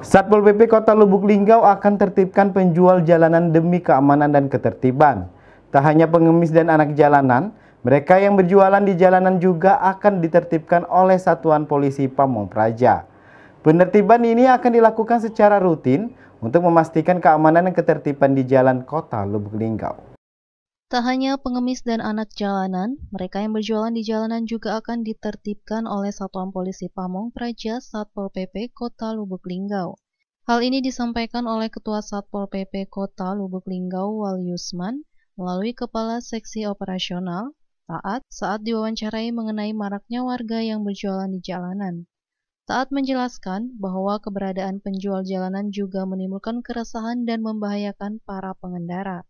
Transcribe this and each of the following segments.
Satpol PP Kota Lubuk Linggau akan tertibkan penjual jalanan demi keamanan dan ketertiban. Tak hanya pengemis dan anak jalanan, mereka yang berjualan di jalanan juga akan ditertibkan oleh Satuan Polisi Pamong Praja. Penertiban ini akan dilakukan secara rutin untuk memastikan keamanan dan ketertiban di jalan kota Lubuk Linggau. Tak hanya pengemis dan anak jalanan, mereka yang berjualan di jalanan juga akan ditertibkan oleh Satuan Polisi Pamong Praja Satpol PP Kota Lubuk Linggau. Hal ini disampaikan oleh Ketua Satpol PP Kota Lubuk Linggau Wal Yusman melalui Kepala Seksi Operasional Taat saat diwawancarai mengenai maraknya warga yang berjualan di jalanan. Taat menjelaskan bahwa keberadaan penjual jalanan juga menimbulkan keresahan dan membahayakan para pengendara.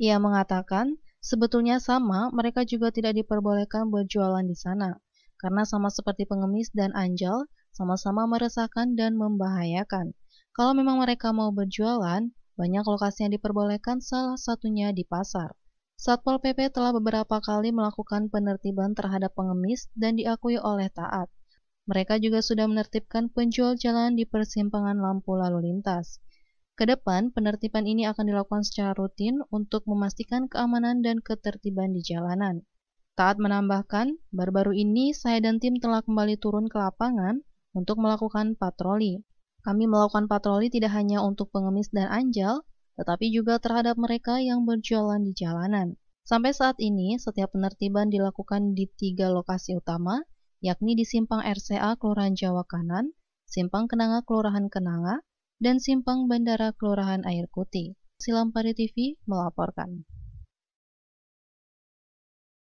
Ia mengatakan, sebetulnya sama, mereka juga tidak diperbolehkan berjualan di sana, karena sama seperti pengemis dan anjal, sama-sama meresahkan dan membahayakan. Kalau memang mereka mau berjualan, banyak lokasi yang diperbolehkan, salah satunya di pasar. Satpol PP telah beberapa kali melakukan penertiban terhadap pengemis dan diakui oleh taat. Mereka juga sudah menertibkan penjual jalan di persimpangan lampu lalu lintas. Kedepan, penertiban ini akan dilakukan secara rutin untuk memastikan keamanan dan ketertiban di jalanan. Taat menambahkan, baru-baru ini saya dan tim telah kembali turun ke lapangan untuk melakukan patroli. Kami melakukan patroli tidak hanya untuk pengemis dan anjal, tetapi juga terhadap mereka yang berjualan di jalanan. Sampai saat ini, setiap penertiban dilakukan di tiga lokasi utama, yakni di Simpang RCA Kelurahan Jawa Kanan, Simpang Kenanga Kelurahan Kenanga, dan Simpang Bandara Kelurahan Air Kuti, Silampari TV melaporkan.